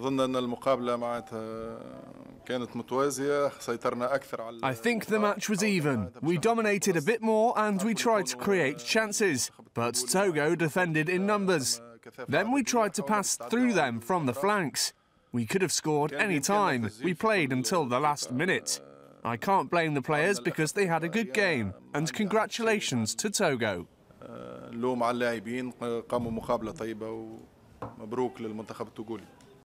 I think the match was even. We dominated a bit more and we tried to create chances, but Togo defended in numbers. Then we tried to pass through them from the flanks. We could have scored any time. We played until the last minute. I can't blame the players because they had a good game, and congratulations to Togo. لوم على اللاعبين قاموا مقابله طيبه ومبروك للمنتخب التونغولي